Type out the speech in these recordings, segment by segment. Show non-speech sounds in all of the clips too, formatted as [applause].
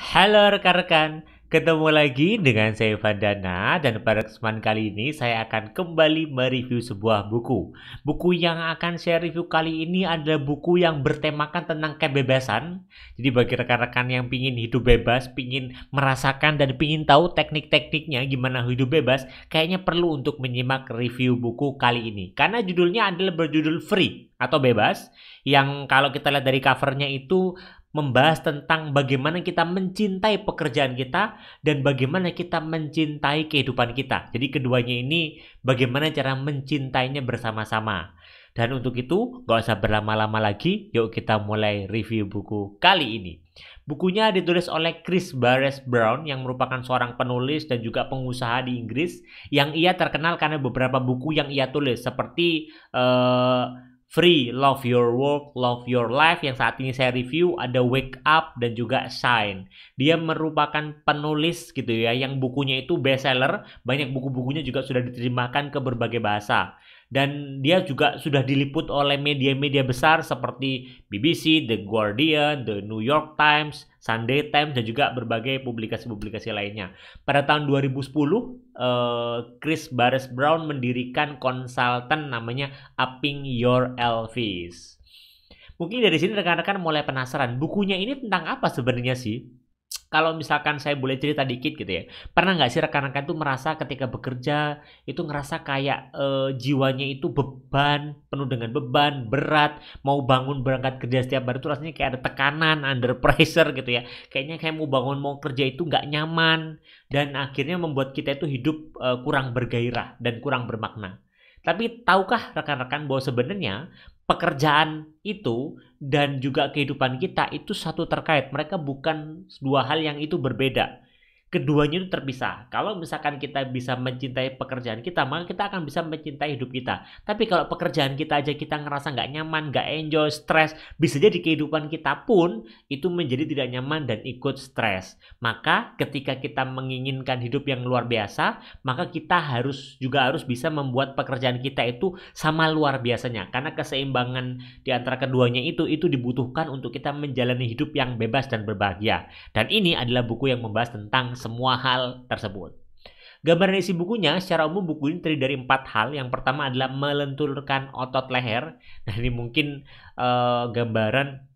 Halo rekan-rekan, ketemu lagi dengan saya Vandana dan pada kesempatan kali ini saya akan kembali mereview sebuah buku. Buku yang akan saya review kali ini adalah buku yang bertemakan tentang kebebasan. Jadi bagi rekan-rekan yang pingin hidup bebas, pingin merasakan dan pingin tahu teknik-tekniknya gimana hidup bebas, kayaknya perlu untuk menyimak review buku kali ini. Karena judulnya adalah berjudul Free atau bebas yang kalau kita lihat dari covernya itu membahas tentang bagaimana kita mencintai pekerjaan kita dan bagaimana kita mencintai kehidupan kita. Jadi keduanya ini bagaimana cara mencintainya bersama-sama. Dan untuk itu gak usah berlama-lama lagi, yuk kita mulai review buku kali ini. Bukunya ditulis oleh Chris Barres Brown yang merupakan seorang penulis dan juga pengusaha di Inggris yang ia terkenal karena beberapa buku yang ia tulis seperti uh, Free, Love Your Work, Love Your Life yang saat ini saya review, ada Wake Up dan juga Shine. Dia merupakan penulis gitu ya yang bukunya itu bestseller, banyak buku-bukunya juga sudah diterjemahkan ke berbagai bahasa dan dia juga sudah diliput oleh media-media besar seperti BBC, The Guardian, The New York Times, Sunday Times dan juga berbagai publikasi-publikasi lainnya. Pada tahun 2010, eh, Chris Barres Brown mendirikan konsultan namanya Upping Your Elvis. Mungkin dari sini rekan-rekan mulai penasaran bukunya ini tentang apa sebenarnya sih? kalau misalkan saya boleh cerita dikit gitu ya pernah nggak sih rekan-rekan tuh merasa ketika bekerja itu ngerasa kayak eh, jiwanya itu beban penuh dengan beban berat mau bangun berangkat kerja setiap hari itu rasanya kayak ada tekanan under pressure gitu ya kayaknya kayak mau bangun mau kerja itu nggak nyaman dan akhirnya membuat kita itu hidup eh, kurang bergairah dan kurang bermakna tapi tahukah rekan-rekan bahwa sebenarnya pekerjaan itu dan juga kehidupan kita itu satu terkait. Mereka bukan dua hal yang itu berbeda keduanya itu terpisah. Kalau misalkan kita bisa mencintai pekerjaan kita, maka kita akan bisa mencintai hidup kita. Tapi kalau pekerjaan kita aja kita ngerasa nggak nyaman, nggak enjoy, stres, bisa jadi kehidupan kita pun itu menjadi tidak nyaman dan ikut stres. Maka ketika kita menginginkan hidup yang luar biasa, maka kita harus juga harus bisa membuat pekerjaan kita itu sama luar biasanya. Karena keseimbangan di antara keduanya itu itu dibutuhkan untuk kita menjalani hidup yang bebas dan berbahagia. Dan ini adalah buku yang membahas tentang semua hal tersebut. Gambaran isi bukunya, secara umum buku ini terdiri dari empat hal. Yang pertama adalah melenturkan otot leher. Nah ini mungkin uh, gambaran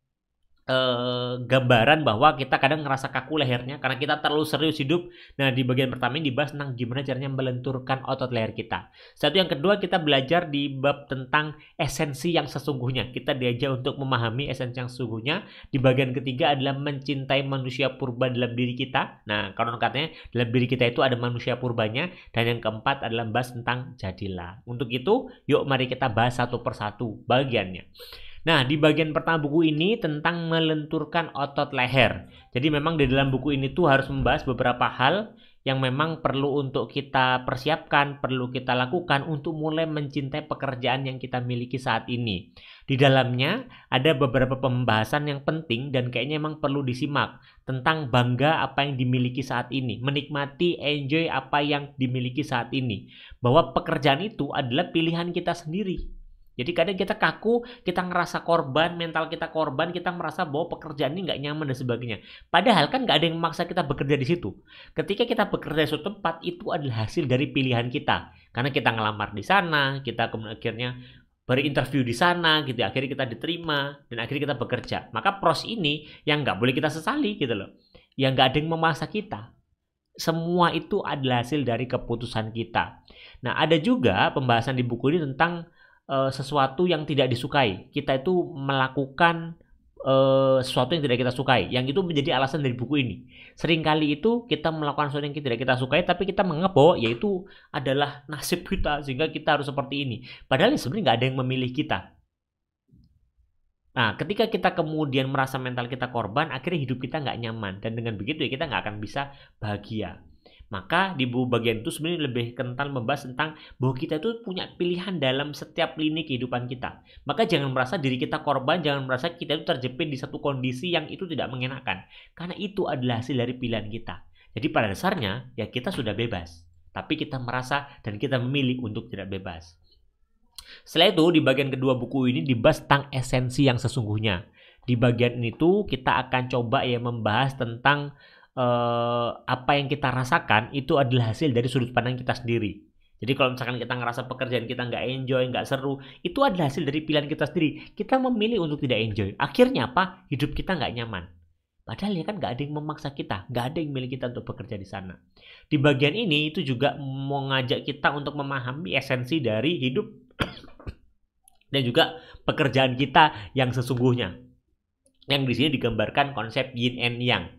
eh, gambaran bahwa kita kadang ngerasa kaku lehernya karena kita terlalu serius hidup. Nah, di bagian pertama ini dibahas tentang gimana caranya melenturkan otot leher kita. Satu yang kedua kita belajar di bab tentang esensi yang sesungguhnya. Kita diajak untuk memahami esensi yang sesungguhnya. Di bagian ketiga adalah mencintai manusia purba dalam diri kita. Nah, kalau katanya dalam diri kita itu ada manusia purbanya dan yang keempat adalah membahas tentang jadilah. Untuk itu, yuk mari kita bahas satu persatu bagiannya. Nah, di bagian pertama buku ini tentang melenturkan otot leher. Jadi memang di dalam buku ini tuh harus membahas beberapa hal yang memang perlu untuk kita persiapkan, perlu kita lakukan untuk mulai mencintai pekerjaan yang kita miliki saat ini. Di dalamnya ada beberapa pembahasan yang penting dan kayaknya memang perlu disimak tentang bangga apa yang dimiliki saat ini, menikmati, enjoy apa yang dimiliki saat ini. Bahwa pekerjaan itu adalah pilihan kita sendiri. Jadi kadang kita kaku, kita ngerasa korban, mental kita korban, kita merasa bahwa pekerjaan ini nggak nyaman dan sebagainya. Padahal kan nggak ada yang memaksa kita bekerja di situ. Ketika kita bekerja di suatu tempat, itu adalah hasil dari pilihan kita. Karena kita ngelamar di sana, kita kemudian akhirnya berinterview di sana gitu ya. akhirnya kita diterima dan akhirnya kita bekerja maka pros ini yang nggak boleh kita sesali gitu loh yang nggak ada yang memaksa kita semua itu adalah hasil dari keputusan kita nah ada juga pembahasan di buku ini tentang uh, sesuatu yang tidak disukai. Kita itu melakukan uh, sesuatu yang tidak kita sukai. Yang itu menjadi alasan dari buku ini. Seringkali itu kita melakukan sesuatu yang tidak kita sukai, tapi kita menganggap bahwa yaitu adalah nasib kita sehingga kita harus seperti ini. Padahal ya sebenarnya nggak ada yang memilih kita. Nah, ketika kita kemudian merasa mental kita korban, akhirnya hidup kita nggak nyaman dan dengan begitu ya kita nggak akan bisa bahagia. Maka di buku bagian itu sebenarnya lebih kental membahas tentang bahwa kita itu punya pilihan dalam setiap lini kehidupan kita. Maka jangan merasa diri kita korban, jangan merasa kita itu terjepit di satu kondisi yang itu tidak mengenakan. Karena itu adalah hasil dari pilihan kita. Jadi pada dasarnya ya kita sudah bebas. Tapi kita merasa dan kita memilih untuk tidak bebas. Setelah itu di bagian kedua buku ini dibahas tentang esensi yang sesungguhnya. Di bagian ini tuh kita akan coba ya membahas tentang Eh, apa yang kita rasakan itu adalah hasil dari sudut pandang kita sendiri. Jadi kalau misalkan kita ngerasa pekerjaan kita nggak enjoy, nggak seru, itu adalah hasil dari pilihan kita sendiri. Kita memilih untuk tidak enjoy. Akhirnya apa? Hidup kita nggak nyaman. Padahal ya kan nggak ada yang memaksa kita, nggak ada yang milik kita untuk bekerja di sana. Di bagian ini itu juga mau ngajak kita untuk memahami esensi dari hidup [coughs] dan juga pekerjaan kita yang sesungguhnya. Yang di sini digambarkan konsep yin and yang.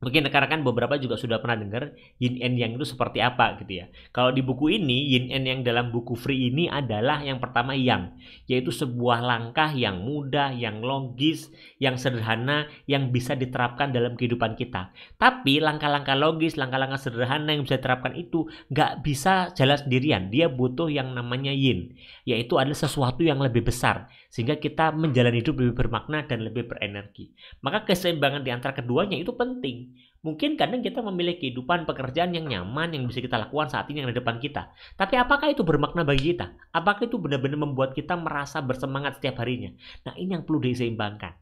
Mungkin rekan-rekan beberapa juga sudah pernah dengar yin and yang itu seperti apa gitu ya. Kalau di buku ini yin and yang dalam buku free ini adalah yang pertama yang yaitu sebuah langkah yang mudah, yang logis, yang sederhana yang bisa diterapkan dalam kehidupan kita. Tapi langkah-langkah logis, langkah-langkah sederhana yang bisa diterapkan itu nggak bisa jalan sendirian. Dia butuh yang namanya yin yaitu ada sesuatu yang lebih besar, sehingga kita menjalani hidup lebih bermakna dan lebih berenergi. Maka keseimbangan di antara keduanya itu penting. Mungkin kadang kita memiliki kehidupan pekerjaan yang nyaman yang bisa kita lakukan saat ini yang ada depan kita. Tapi apakah itu bermakna bagi kita? Apakah itu benar-benar membuat kita merasa bersemangat setiap harinya? Nah, ini yang perlu diseimbangkan.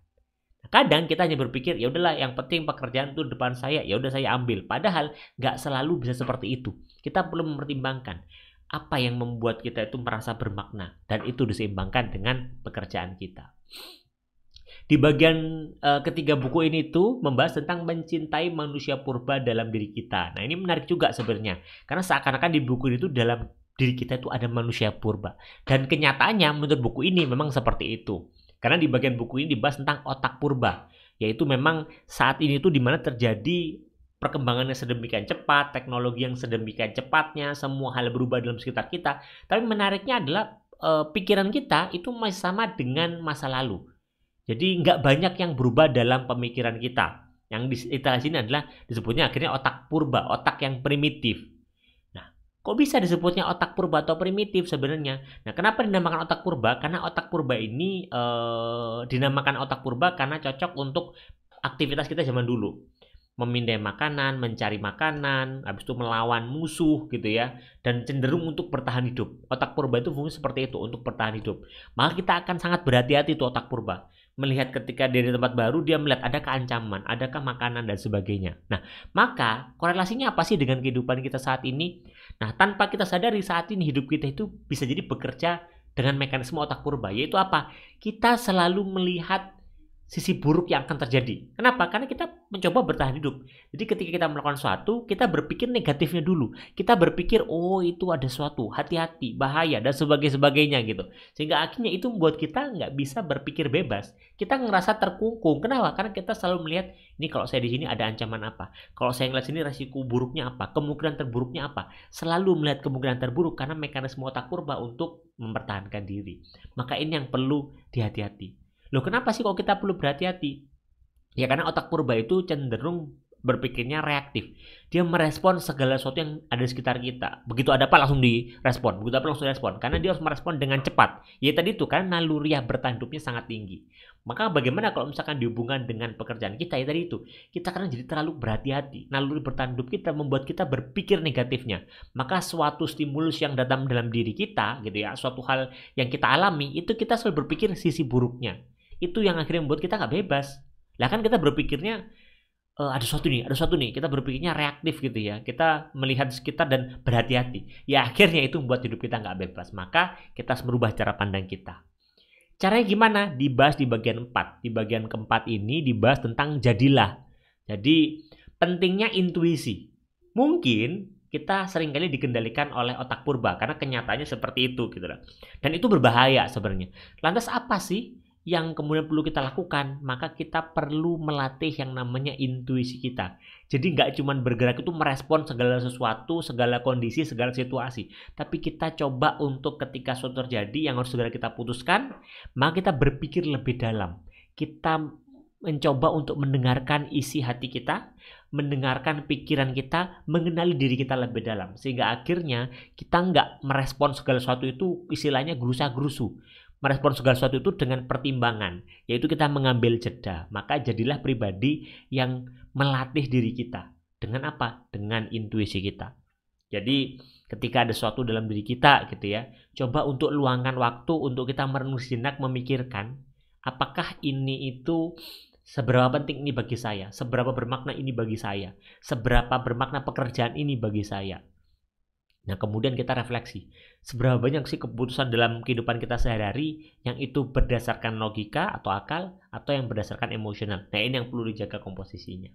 Nah, kadang kita hanya berpikir, ya udahlah yang penting pekerjaan itu depan saya, ya udah saya ambil. Padahal nggak selalu bisa seperti itu. Kita perlu mempertimbangkan apa yang membuat kita itu merasa bermakna dan itu diseimbangkan dengan pekerjaan kita. Di bagian uh, ketiga buku ini itu membahas tentang mencintai manusia purba dalam diri kita. Nah, ini menarik juga sebenarnya. Karena seakan-akan di buku itu dalam diri kita itu ada manusia purba. Dan kenyataannya menurut buku ini memang seperti itu. Karena di bagian buku ini dibahas tentang otak purba, yaitu memang saat ini itu dimana terjadi perkembangannya sedemikian cepat, teknologi yang sedemikian cepatnya, semua hal berubah dalam sekitar kita. Tapi menariknya adalah e, pikiran kita itu masih sama dengan masa lalu. Jadi nggak banyak yang berubah dalam pemikiran kita. Yang di istilah sini adalah disebutnya akhirnya otak purba, otak yang primitif. Nah, kok bisa disebutnya otak purba atau primitif sebenarnya? Nah, kenapa dinamakan otak purba? Karena otak purba ini e, dinamakan otak purba karena cocok untuk aktivitas kita zaman dulu memindai makanan, mencari makanan, habis itu melawan musuh gitu ya, dan cenderung untuk bertahan hidup. Otak purba itu fungsi seperti itu untuk bertahan hidup. Maka kita akan sangat berhati-hati itu otak purba. Melihat ketika dari tempat baru dia melihat ada keancaman, adakah makanan dan sebagainya. Nah, maka korelasinya apa sih dengan kehidupan kita saat ini? Nah, tanpa kita sadari saat ini hidup kita itu bisa jadi bekerja dengan mekanisme otak purba, yaitu apa? Kita selalu melihat sisi buruk yang akan terjadi. Kenapa? Karena kita mencoba bertahan hidup. Jadi ketika kita melakukan suatu, kita berpikir negatifnya dulu. Kita berpikir, oh itu ada suatu hati-hati, bahaya, dan sebagainya gitu. Sehingga akhirnya itu membuat kita nggak bisa berpikir bebas. Kita ngerasa terkungkung. Kenapa? Karena kita selalu melihat, ini kalau saya di sini ada ancaman apa? Kalau saya ngeliat sini resiko buruknya apa? Kemungkinan terburuknya apa? Selalu melihat kemungkinan terburuk karena mekanisme otak purba untuk mempertahankan diri. Maka ini yang perlu dihati-hati Loh kenapa sih kok kita perlu berhati-hati? Ya karena otak purba itu cenderung berpikirnya reaktif. Dia merespon segala sesuatu yang ada di sekitar kita. Begitu ada apa langsung direspon, begitu apa langsung direspon. Karena dia harus merespon dengan cepat. Ya tadi itu karena naluriah bertanduknya sangat tinggi. Maka bagaimana kalau misalkan dihubungkan dengan pekerjaan kita ya tadi itu. Kita karena jadi terlalu berhati-hati. Naluri bertanduk kita membuat kita berpikir negatifnya. Maka suatu stimulus yang datang dalam diri kita gitu ya, suatu hal yang kita alami itu kita selalu berpikir sisi buruknya itu yang akhirnya membuat kita nggak bebas lah kan kita berpikirnya e, ada sesuatu nih ada sesuatu nih kita berpikirnya reaktif gitu ya kita melihat sekitar dan berhati-hati ya akhirnya itu membuat hidup kita nggak bebas maka kita harus merubah cara pandang kita caranya gimana dibahas di bagian 4 di bagian keempat ini dibahas tentang jadilah jadi pentingnya intuisi mungkin kita seringkali dikendalikan oleh otak purba karena kenyataannya seperti itu gitu loh. Dan itu berbahaya sebenarnya. Lantas apa sih yang kemudian perlu kita lakukan, maka kita perlu melatih yang namanya intuisi kita. Jadi nggak cuma bergerak itu merespon segala sesuatu, segala kondisi, segala situasi. Tapi kita coba untuk ketika sesuatu terjadi yang harus segera kita putuskan, maka kita berpikir lebih dalam. Kita mencoba untuk mendengarkan isi hati kita, mendengarkan pikiran kita, mengenali diri kita lebih dalam. Sehingga akhirnya kita nggak merespon segala sesuatu itu istilahnya gerusa-gerusu merespon segala sesuatu itu dengan pertimbangan, yaitu kita mengambil jeda. Maka jadilah pribadi yang melatih diri kita. Dengan apa? Dengan intuisi kita. Jadi ketika ada sesuatu dalam diri kita gitu ya, coba untuk luangkan waktu untuk kita merenung sejenak memikirkan apakah ini itu seberapa penting ini bagi saya, seberapa bermakna ini bagi saya, seberapa bermakna pekerjaan ini bagi saya Nah, kemudian kita refleksi, seberapa banyak sih keputusan dalam kehidupan kita sehari-hari yang itu berdasarkan logika atau akal atau yang berdasarkan emosional. Nah, ini yang perlu dijaga komposisinya.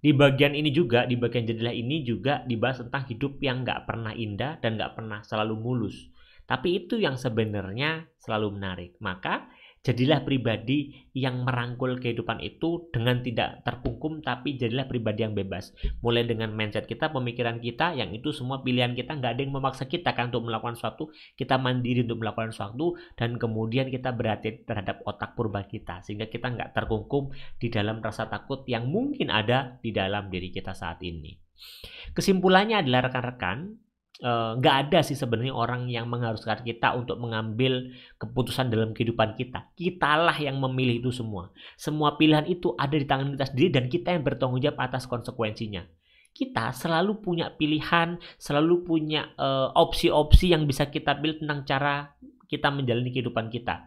Di bagian ini juga, di bagian jendela ini juga dibahas tentang hidup yang nggak pernah indah dan nggak pernah selalu mulus. Tapi itu yang sebenarnya selalu menarik. Maka jadilah pribadi yang merangkul kehidupan itu dengan tidak terkungkum tapi jadilah pribadi yang bebas mulai dengan mindset kita pemikiran kita yang itu semua pilihan kita nggak ada yang memaksa kita kan untuk melakukan sesuatu kita mandiri untuk melakukan sesuatu dan kemudian kita berhati terhadap otak purba kita sehingga kita nggak terkungkum di dalam rasa takut yang mungkin ada di dalam diri kita saat ini kesimpulannya adalah rekan-rekan Eh, nggak uh, ada sih sebenarnya orang yang mengharuskan kita untuk mengambil keputusan dalam kehidupan kita. Kitalah yang memilih itu semua. Semua pilihan itu ada di tangan kita sendiri dan kita yang bertanggung jawab atas konsekuensinya. Kita selalu punya pilihan, selalu punya eh, opsi-opsi uh, yang bisa kita pilih tentang cara kita menjalani kehidupan kita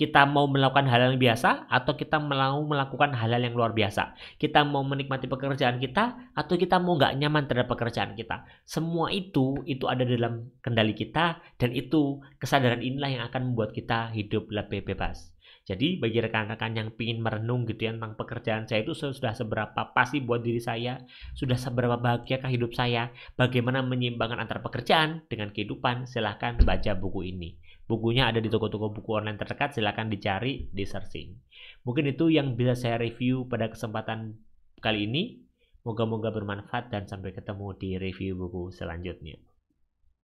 kita mau melakukan hal yang biasa atau kita mau melakukan hal yang luar biasa. Kita mau menikmati pekerjaan kita atau kita mau nggak nyaman terhadap pekerjaan kita. Semua itu itu ada dalam kendali kita dan itu kesadaran inilah yang akan membuat kita hidup lebih bebas. Jadi bagi rekan-rekan yang ingin merenung gitu ya tentang pekerjaan saya itu sudah seberapa pasti buat diri saya, sudah seberapa bahagiakah hidup saya, bagaimana menyimbangkan antara pekerjaan dengan kehidupan, silahkan baca buku ini. Bukunya ada di toko-toko buku online terdekat, silahkan dicari di searching. Mungkin itu yang bisa saya review pada kesempatan kali ini. Moga-moga bermanfaat dan sampai ketemu di review buku selanjutnya.